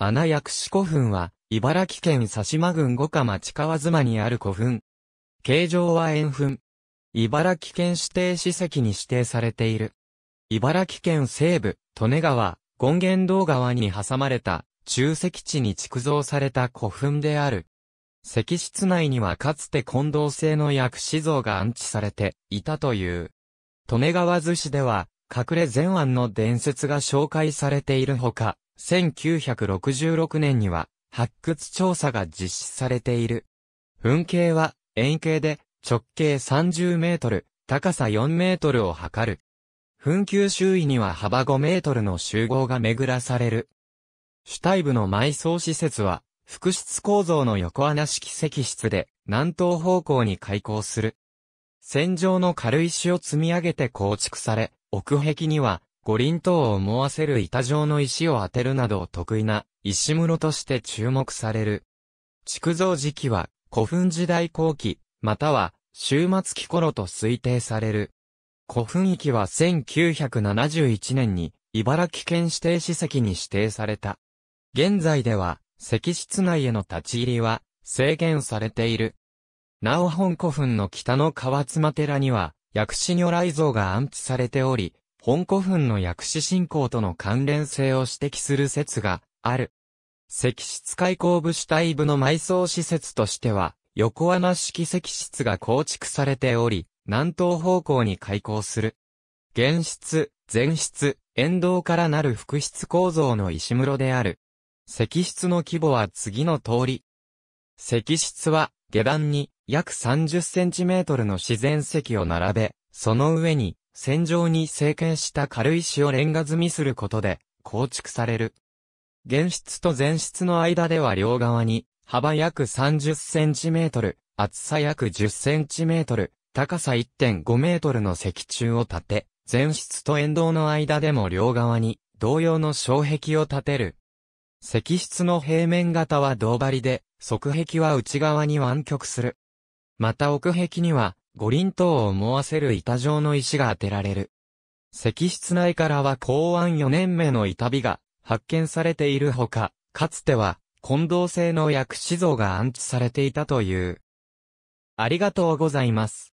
穴薬師古墳は、茨城県佐島郡五日町川妻にある古墳。形状は円墳。茨城県指定史跡に指定されている。茨城県西部、利根川、権現道川に挟まれた、中石地に築造された古墳である。石室内にはかつて近藤製の薬師像が安置されていたという。利根川寿司では、隠れ前腕の伝説が紹介されているほか、1966年には発掘調査が実施されている。噴景は円形で直径30メートル、高さ4メートルを測る。噴球周囲には幅5メートルの集合が巡らされる。主体部の埋葬施設は、複質構造の横穴式石室で、南東方向に開港する。線場の軽石を積み上げて構築され、奥壁には五輪等を思わせる板状の石を当てるなど得意な石室として注目される。築造時期は古墳時代後期、または終末期頃と推定される。古墳域は1971年に茨城県指定史跡に指定された。現在では石室内への立ち入りは制限されている。なお本古墳の北の河妻寺には薬師如来像が安置されており、本古墳の薬師信仰との関連性を指摘する説がある。石室開口部主体部の埋葬施設としては、横穴式石室が構築されており、南東方向に開口する。原室、前室、沿道からなる複室構造の石室である。石室の規模は次の通り。石室は、下段に約30センチメートルの自然石を並べ、その上に戦場に成形した軽石をレンガ積みすることで構築される。原質と前質の間では両側に幅約30センチメートル、厚さ約10センチメートル、高さ1.5メートルの石柱を立て、前室と沿道の間でも両側に同様の障壁を立てる。石室の平面型は銅張りで、側壁は内側に湾曲する。また奥壁には五輪を思わせる板状の石が当てられる。石室内からは公安4年目の板火が発見されているほか、かつては混同性の薬師像が安置されていたという。ありがとうございます。